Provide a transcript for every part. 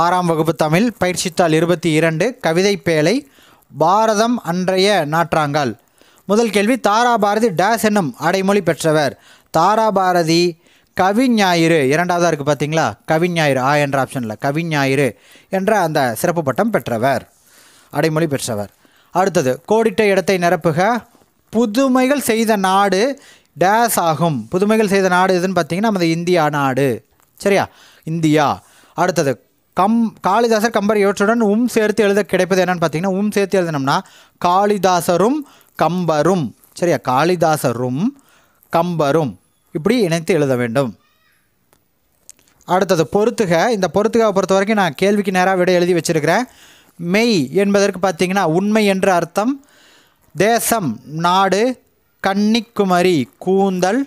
ஆறாம் வகுப்பு தமிழ் பயிற்சித்தாள் இருபத்தி இரண்டு கவிதை பேழை பாரதம் அன்றைய நாற்றாங்கால் முதல் கேள்வி தாராபாரதி டேஸ் என்னும் அடைமொழி பெற்றவர் தாராபாரதி கவிஞாயிறு இரண்டாவதாக இருக்குது பார்த்தீங்களா கவிஞாயிறு ஆ என்ற ஆப்ஷனில் கவிஞாயிறு என்ற அந்த சிறப்பு பட்டம் பெற்றவர் அடைமொழி பெற்றவர் அடுத்தது கோடிட்ட இடத்தை நிரப்புக புதுமைகள் செய்த நாடு டேஸ் ஆகும் புதுமைகள் செய்த நாடு எதுன்னு பார்த்தீங்கன்னா நமது இந்தியா நாடு சரியா இந்தியா அடுத்தது கம் காளிதாசர் கம்பர் இவற்றுடன் உம் சேர்த்து எழுத கிடைப்பது என்னன்னு பார்த்தீங்கன்னா உம் சேர்த்து எழுதணும்னா காளிதாசரும் கம்பரும் சரியா காளிதாசரும் கம்பரும் இப்படி இணைத்து எழுத வேண்டும் அடுத்தது பொறுத்துக இந்த பொறுத்துகாவை பொறுத்த வரைக்கும் நான் கேள்விக்கு நேராக விட எழுதி வச்சுருக்கிறேன் மெய் என்பதற்கு பார்த்தீங்கன்னா உண்மை என்று அர்த்தம் தேசம் நாடு கன்னிக்குமரி கூந்தல்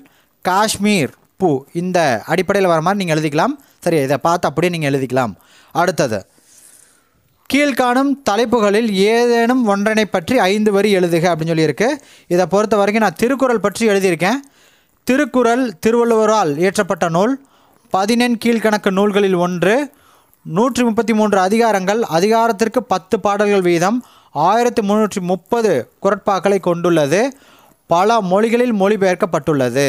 காஷ்மீர் பூ இந்த அடிப்படையில் வர மாதிரி நீங்கள் எழுதிக்கலாம் சரி இதை பார்த்து அப்படியே நீங்கள் எழுதிக்கலாம் அடுத்தது கீழ்காணும் தலைப்புகளில் ஏதேனும் ஒன்றனை பற்றி ஐந்து வரி எழுதுக அப்படின்னு சொல்லியிருக்கு இதை பொறுத்த வரைக்கும் நான் திருக்குறள் பற்றி எழுதியிருக்கேன் திருக்குறள் திருவள்ளுவரால் இயற்றப்பட்ட நூல் பதினெண் கீழ்கணக்கு நூல்களில் ஒன்று நூற்றி முப்பத்தி மூன்று அதிகாரங்கள் அதிகாரத்திற்கு பத்து பாடல்கள் வீதம் ஆயிரத்தி முந்நூற்றி முப்பது குரட்பாக்களை கொண்டுள்ளது பல மொழிகளில் மொழிபெயர்க்கப்பட்டுள்ளது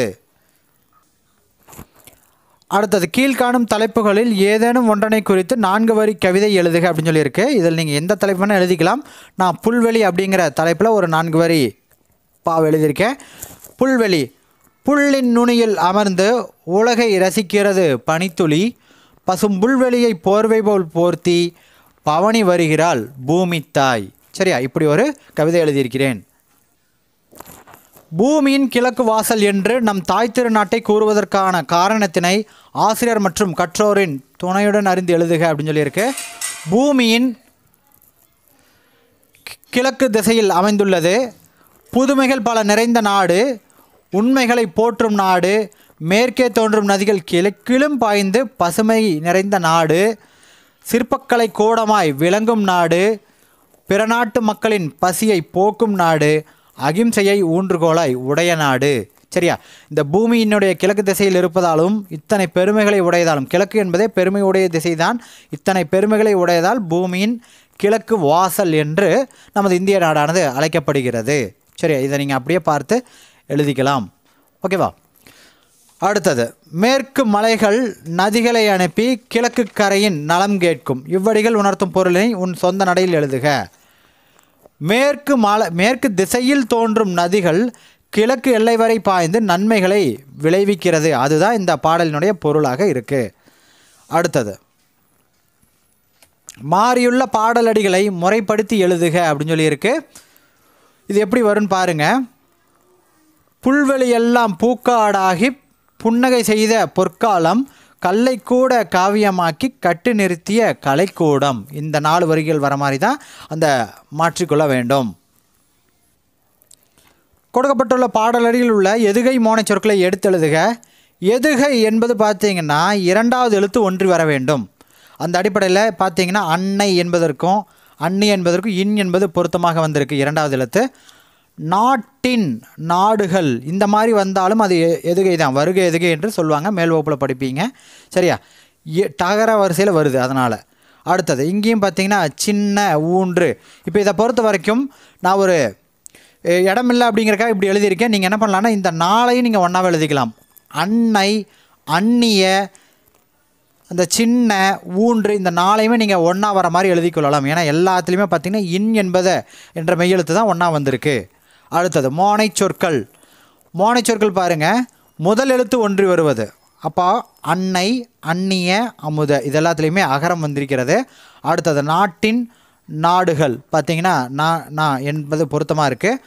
அடுத்தது கீழ்காணும் தலைப்புகளில் ஏதேனும் ஒன்றனை குறித்து நான்கு வரி கவிதை எழுதுக அப்படின்னு சொல்லியிருக்கு இதில் நீங்கள் எந்த தலைப்பு வேணால் எழுதிக்கலாம் நான் புல்வெளி அப்படிங்கிற தலைப்பில் ஒரு நான்கு வரி பாவ எழுதியிருக்கேன் புல்வெளி புல்லின் நுனியில் அமர்ந்து உலகை ரசிக்கிறது பனித்துளி பசும் புல்வெளியை போர்வை போல் போர்த்தி பவனி வருகிறாள் பூமி தாய் சரியா இப்படி ஒரு கவிதை எழுதியிருக்கிறேன் பூமியின் கிழக்கு வாசல் என்று நம் தாய் திருநாட்டை கூறுவதற்கான காரணத்தினை ஆசிரியர் மற்றும் கற்றோரின் துணையுடன் அறிந்து எழுதுக அப்படின்னு சொல்லியிருக்கு பூமியின் கிழக்கு திசையில் அமைந்துள்ளது புதுமைகள் பல நிறைந்த நாடு உண்மைகளை போற்றும் நாடு மேற்கே தோன்றும் நதிகள் கிழக்கிலும் பாய்ந்து பசுமை நிறைந்த நாடு சிற்பக்கலை கூடமாய் விளங்கும் நாடு பிற நாட்டு மக்களின் பசியை போக்கும் நாடு அகிம்சையை ஊன்றுகோலாய் உடைய நாடு சரியா இந்த பூமியினுடைய கிழக்கு திசையில் இருப்பதாலும் இத்தனை பெருமைகளை உடையதாலும் கிழக்கு என்பதே பெருமையுடைய திசைதான் இத்தனை பெருமைகளை உடையதால் பூமியின் கிழக்கு வாசல் என்று நமது இந்திய நாடானது அழைக்கப்படுகிறது சரியா இதை நீங்கள் அப்படியே பார்த்து எழுதிக்கலாம் ஓகேவா அடுத்தது மேற்கு மலைகள் நதிகளை அனுப்பி கிழக்கு கரையின் நலம் கேட்கும் இவ்வடிகள் உணர்த்தும் பொருளினை உன் சொந்த நடையில் எழுதுக மேற்கு மலை மேற்கு திசையில் தோன்றும் நதிகள் கிழக்கு எல்லை வரை பாய்ந்து நன்மைகளை விளைவிக்கிறது அதுதான் இந்த பாடலினுடைய பொருளாக இருக்குது அடுத்தது மாறியுள்ள பாடலடிகளை முறைப்படுத்தி எழுதுக அப்படின்னு சொல்லியிருக்கு இது எப்படி வரும்னு பாருங்க புல்வெளியெல்லாம் பூக்காடாகி புன்னகை செய்த பொற்காலம் கல்லை கூட காவியமாக்கி கட்டு நிறுத்திய கலைக்கூடம் இந்த நாலு வரிகள் வர மாதிரி தான் அந்த மாற்றிக்கொள்ள வேண்டும் கொடுக்கப்பட்டுள்ள பாடலடியில் உள்ள எதுகை மோனச்சொற்களை எடுத்தெழுதுக எதுகை என்பது பார்த்தீங்கன்னா இரண்டாவது எழுத்து ஒன்று வர வேண்டும் அந்த அடிப்படையில் பார்த்தீங்கன்னா அன்னை என்பதற்கும் அன்னி என்பதற்கும் இன் என்பது பொருத்தமாக வந்திருக்கு இரண்டாவது எழுத்து நாட்டின் நாடுகள் இந்த மாதிரி வந்தாலும் அது எதுகை தான் வருகை எதுகை என்று சொல்லுவாங்க மேல் வகுப்பில் படிப்பீங்க சரியா டகர வரிசையில் வருது அதனால் அடுத்தது இங்கேயும் பார்த்தீங்கன்னா சின்ன ஊன்று இப்போ இதை பொறுத்த வரைக்கும் நான் ஒரு இடம் இல்லை அப்படிங்கிறக்கா இப்படி எழுதியிருக்கேன் நீங்கள் என்ன பண்ணலான்னா இந்த நாளையும் நீங்கள் ஒன்றாவே எழுதிக்கலாம் அன்னை அந்நிய அந்த சின்ன ஊன்று இந்த நாளையுமே நீங்கள் ஒன்றா வர மாதிரி எழுதி கொள்ளலாம் ஏன்னா எல்லாத்துலேயுமே பார்த்தீங்கன்னா இன் என்பதை என்ற மெய்யெழுத்து தான் ஒன்றா வந்திருக்கு அடுத்தது மோனை சொற்கள் மோனை சொற்கள் பாருங்கள் முதல் எழுத்து ஒன்றி வருவது அப்போ அன்னை அந்நிய அமுத இது அகரம் வந்திருக்கிறது அடுத்தது நாட்டின் நாடுகள் பார்த்திங்கன்னா நான் நான் என்பது பொருத்தமாக இருக்குது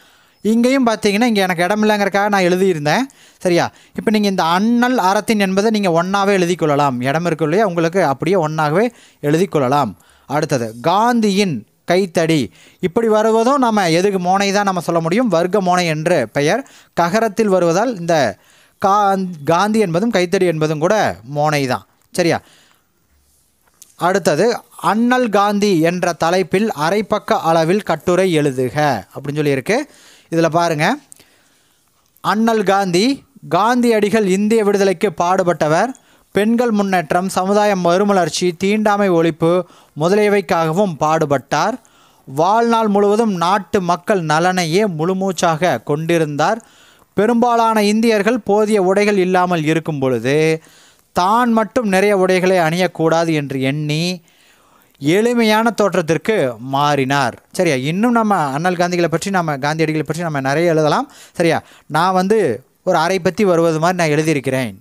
இங்கேயும் பார்த்தீங்கன்னா இங்கே எனக்கு இடம் இல்லைங்கிறக்காக நான் எழுதியிருந்தேன் சரியா இப்போ நீங்கள் இந்த அண்ணல் அறத்தின் என்பதை நீங்கள் ஒன்றாவே எழுதி கொள்ளலாம் இடம் இருக்கு இல்லையா உங்களுக்கு அப்படியே ஒன்றாகவே எழுதி கொள்ளலாம் அடுத்தது காந்தியின் கைத்தடி இப்படி வருவதும் நம்ம எதுக்கு மோனை தான் நம்ம சொல்ல முடியும் வர்க்க மோனை என்று பெயர் ககரத்தில் வருவதால் இந்த கா காந்தி என்பதும் கைத்தடி என்பதும் கூட மோனை தான் சரியா அடுத்தது அண்ணல் காந்தி என்ற தலைப்பில் அரைப்பக்க அளவில் கட்டுரை எழுதுக அப்படின்னு சொல்லியிருக்கு இதில் பாருங்கள் அண்ணல் காந்தி காந்தியடிகள் இந்திய விடுதலைக்கு பாடுபட்டவர் பெண்கள் முன்னேற்றம் சமுதாயம் மறுமலர்ச்சி தீண்டாமை ஒழிப்பு முதலியவைக்காகவும் பாடுபட்டார் வாழ்நாள் முழுவதும் நாட்டு மக்கள் நலனையே முழுமூச்சாக கொண்டிருந்தார் பெரும்பாலான இந்தியர்கள் போதிய உடைகள் இல்லாமல் இருக்கும் பொழுது தான் மட்டும் நிறைய உடைகளை அணியக்கூடாது என்று எண்ணி எளிமையான தோற்றத்திற்கு மாறினார் சரியா இன்னும் நம்ம அண்ணல் காந்திகளை பற்றி நம்ம காந்தியடிகளை பற்றி நம்ம நிறைய எழுதலாம் சரியா நான் வந்து ஒரு அறை பற்றி வருவது மாதிரி நான் எழுதியிருக்கிறேன்